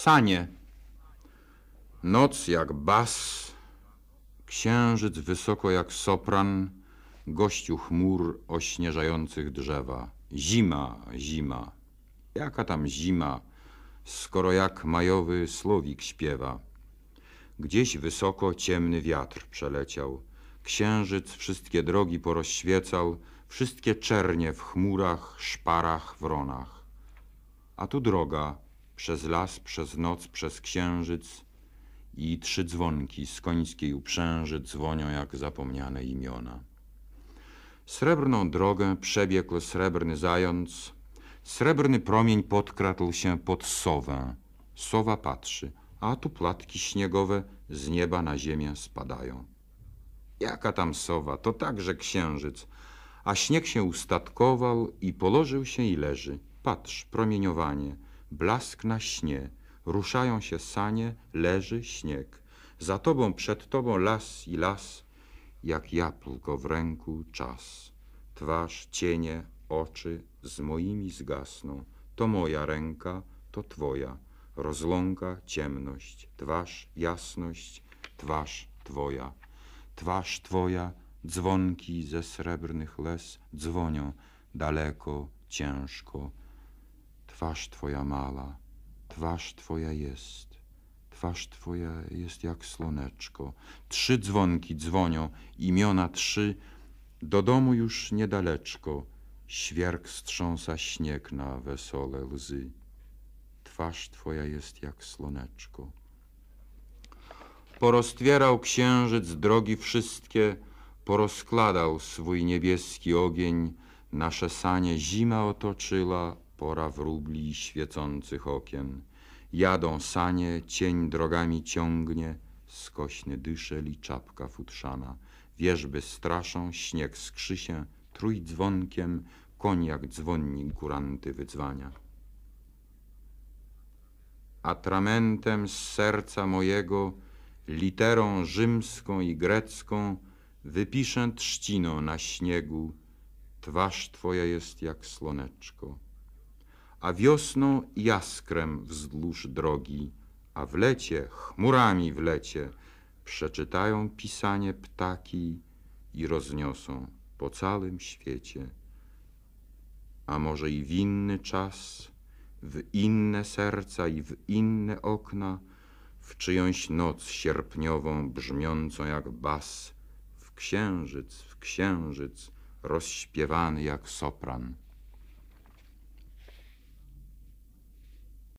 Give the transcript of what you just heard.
sanie. Noc jak bas, księżyc wysoko jak sopran, gościu chmur ośnieżających drzewa. Zima, zima, jaka tam zima, skoro jak majowy słowik śpiewa. Gdzieś wysoko ciemny wiatr przeleciał, księżyc wszystkie drogi porozświecał, wszystkie czernie w chmurach, szparach, wronach. A tu droga, przez las, przez noc, przez księżyc i trzy dzwonki z końskiej uprzęży dzwonią jak zapomniane imiona. Srebrną drogę przebiegł srebrny zając, srebrny promień podkradł się pod sowę. Sowa patrzy, a tu płatki śniegowe z nieba na ziemię spadają. Jaka tam sowa, to także księżyc, a śnieg się ustatkował i położył się i leży. Patrz, promieniowanie – blask na śnie, ruszają się sanie, leży śnieg. Za tobą, przed tobą las i las, jak jabłko w ręku czas. Twarz, cienie, oczy z moimi zgasną. To moja ręka, to twoja. Rozląka ciemność, twarz jasność, twarz twoja. Twarz twoja, dzwonki ze srebrnych les dzwonią daleko, ciężko. Twarz Twoja mala, twarz Twoja jest, twarz Twoja jest jak słoneczko. Trzy dzwonki dzwonią, imiona trzy, do domu już niedaleczko. Świerk strząsa śnieg na wesole łzy. Twarz Twoja jest jak słoneczko. Poroztwierał księżyc drogi wszystkie, porozkładał swój niebieski ogień, nasze sanie zima otoczyła, pora wróbli świecących okien. Jadą sanie, cień drogami ciągnie, skośny dyszel i czapka futrzana. Wierzby straszą, śnieg się trójdzwonkiem, koniak dzwonnik kuranty wydzwania. Atramentem z serca mojego, literą rzymską i grecką, wypiszę trzciną na śniegu, twarz twoja jest jak słoneczko a wiosną jaskrem wzdłuż drogi, a w lecie, chmurami w lecie, przeczytają pisanie ptaki i rozniosą po całym świecie. A może i w inny czas, w inne serca i w inne okna, w czyjąś noc sierpniową brzmiącą jak bas, w księżyc, w księżyc, rozśpiewany jak sopran.